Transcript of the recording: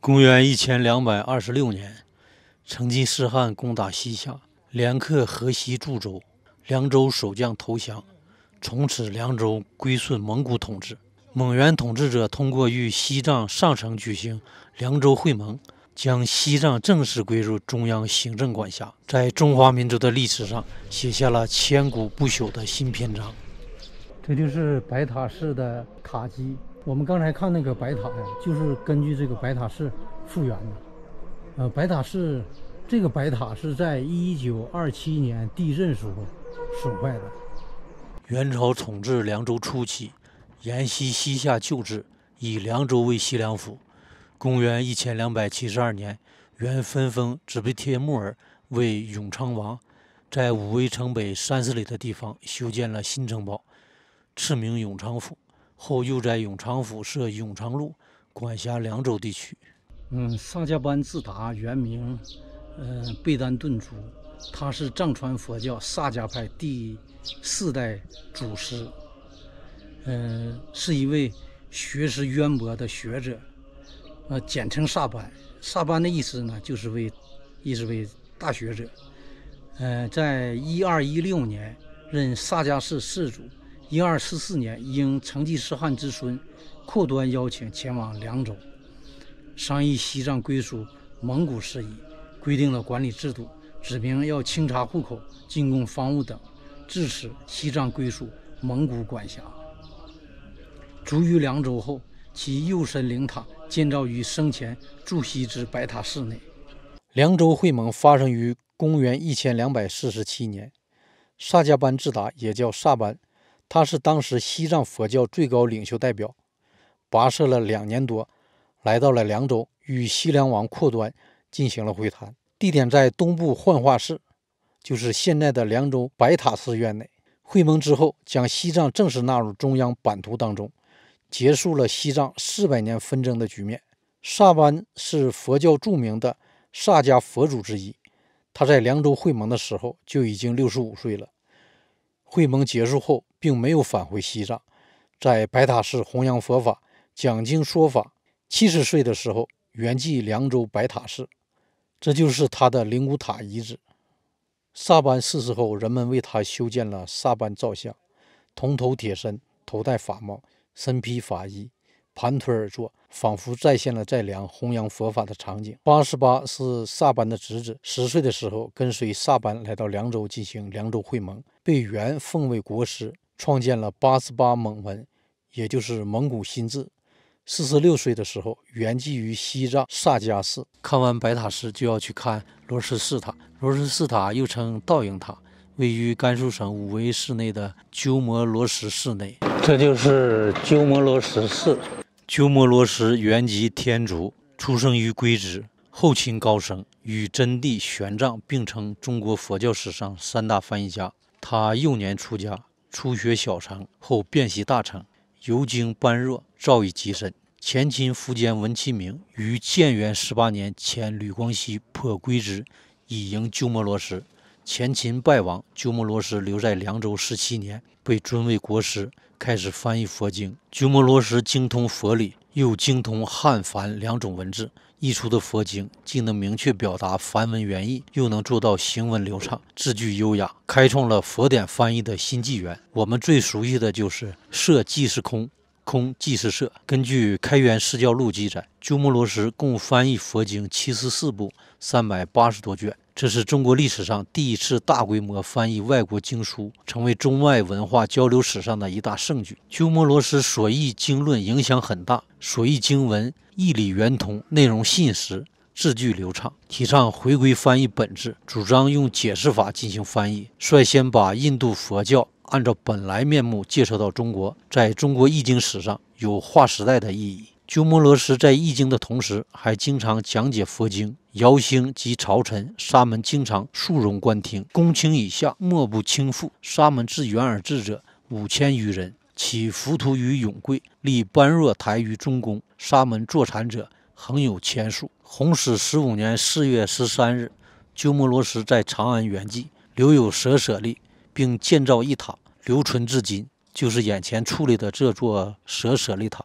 公元一千两百二十六年，成吉思汗攻打西夏，连克河西、驻州、凉州，守将投降，从此凉州归顺蒙古统治。蒙元统治者通过与西藏上层举行凉州会盟，将西藏正式归入中央行政管辖，在中华民族的历史上写下了千古不朽的新篇章。这就是白塔寺的塔基。我们刚才看那个白塔呀，就是根据这个白塔寺复原的。呃，白塔寺这个白塔是在一九二七年地震时候损坏的。元朝统治凉州初期，沿袭西夏旧制，以凉州为西凉府。公元一千两百七十二年，元分封只不帖木儿为永昌王，在武威城北三十里的地方修建了新城堡，赐名永昌府。后又在永昌府设永昌路，管辖凉州地区。嗯，萨迦班智达原名，嗯，贝丹顿珠，他是藏传佛教萨迦派第四代祖师。嗯，是一位学识渊博的学者。呃，简称萨班。萨班的意思呢，就是为，意思为大学者。嗯，在一二一六年任萨迦寺寺主。一二四四年，应成吉思汗之孙阔端邀请，前往凉州，商议西藏归属蒙古事宜，规定了管理制度，指明要清查户口、进贡方物等。至此，西藏归属蒙古管辖。卒于凉州后，其右身灵塔建造于生前驻锡之白塔寺内。凉州会盟发生于公元一千两百四十七年，萨迦班智达也叫萨班。他是当时西藏佛教最高领袖代表，跋涉了两年多，来到了凉州，与西凉王阔端进行了会谈。地点在东部幻化寺，就是现在的凉州白塔寺院内。会盟之后，将西藏正式纳入中央版图当中，结束了西藏四百年纷争的局面。萨班是佛教著名的萨迦佛祖之一，他在凉州会盟的时候就已经六十五岁了。会盟结束后，并没有返回西藏，在白塔寺弘扬佛法、讲经说法。七十岁的时候，圆寂凉州白塔寺，这就是他的灵骨塔遗址。萨班逝世后，人们为他修建了萨班造像，铜头铁身，头戴法帽，身披法衣。盘腿而坐，仿佛再现了在梁弘扬佛法的场景。八十八是萨班的侄子，十岁的时候跟随萨班来到凉州进行凉州会盟，被元奉为国师，创建了八十八蒙文，也就是蒙古新字。四十六岁的时候，圆寂于西藏萨迦寺。看完白塔寺，就要去看罗什寺塔。罗什寺塔又称倒影塔，位于甘肃省武威市内的鸠摩罗什寺内。这就是鸠摩罗什寺。鸠摩罗什原籍天竺，出生于龟兹，后亲高僧，与真谛、玄奘并称中国佛教史上三大翻译家。他幼年出家，初学小乘，后遍习大乘，尤精般若，造诣极深。前秦苻坚闻其名，于建元十八年遣吕光西破龟兹，以迎鸠摩罗什。前秦败亡，鸠摩罗什留在凉州十七年，被尊为国师。开始翻译佛经，鸠摩罗什精通佛理，又精通汉梵两种文字，译出的佛经既能明确表达梵文原意，又能做到行文流畅、字句优雅，开创了佛典翻译的新纪元。我们最熟悉的就是“色即是空，空即是色”。根据《开元释教录》记载，鸠摩罗什共翻译佛经七十四部，三百八十多卷。这是中国历史上第一次大规模翻译外国经书，成为中外文化交流史上的一大盛举。鸠摩罗什所译经论影响很大，所译经文义理圆通，内容信实，字句流畅，提倡回归翻译本质，主张用解释法进行翻译，率先把印度佛教按照本来面目介绍到中国，在中国译经史上有划时代的意义。鸠摩罗什在译经的同时，还经常讲解佛经。姚兴及朝臣、沙门经常肃容观听。公卿以下，莫不倾覆。沙门至远而至者五千余人，起浮屠于永贵，立般若台于中宫。沙门坐禅者，恒有千数。弘始十五年四月十三日，鸠摩罗什在长安圆寂，留有舍舍利，并建造一塔，留存至今，就是眼前矗立的这座舍舍利塔。